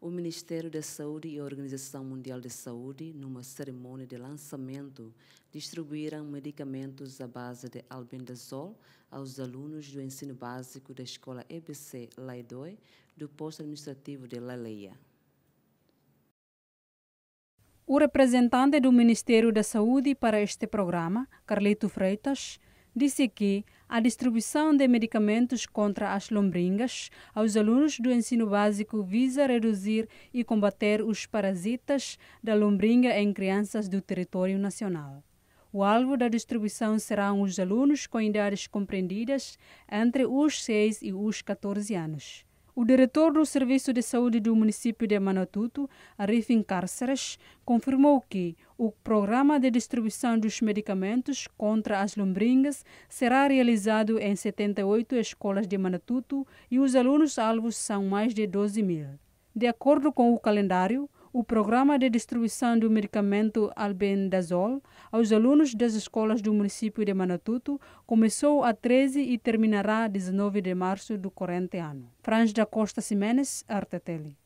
o Ministério da Saúde e a Organização Mundial de Saúde, numa cerimônia de lançamento, distribuíram medicamentos à base de albendazol aos alunos do ensino básico da escola EBC Laidoi, do posto administrativo de Laleia. O representante do Ministério da Saúde para este programa, Carlito Freitas, disse que a distribuição de medicamentos contra as lombringas aos alunos do ensino básico visa reduzir e combater os parasitas da lombringa em crianças do território nacional. O alvo da distribuição serão os alunos com idades compreendidas entre os 6 e os 14 anos. O diretor do Serviço de Saúde do município de Manatuto, Arifin Cárceres, confirmou que o programa de distribuição dos medicamentos contra as lombringas será realizado em 78 escolas de Manatuto e os alunos alvos são mais de 12 mil. De acordo com o calendário, o programa de distribuição do medicamento Albendazol aos alunos das escolas do município de Manatuto começou a 13 e terminará 19 de março do corrente ano. Franz da Costa Simenes, Arteteli.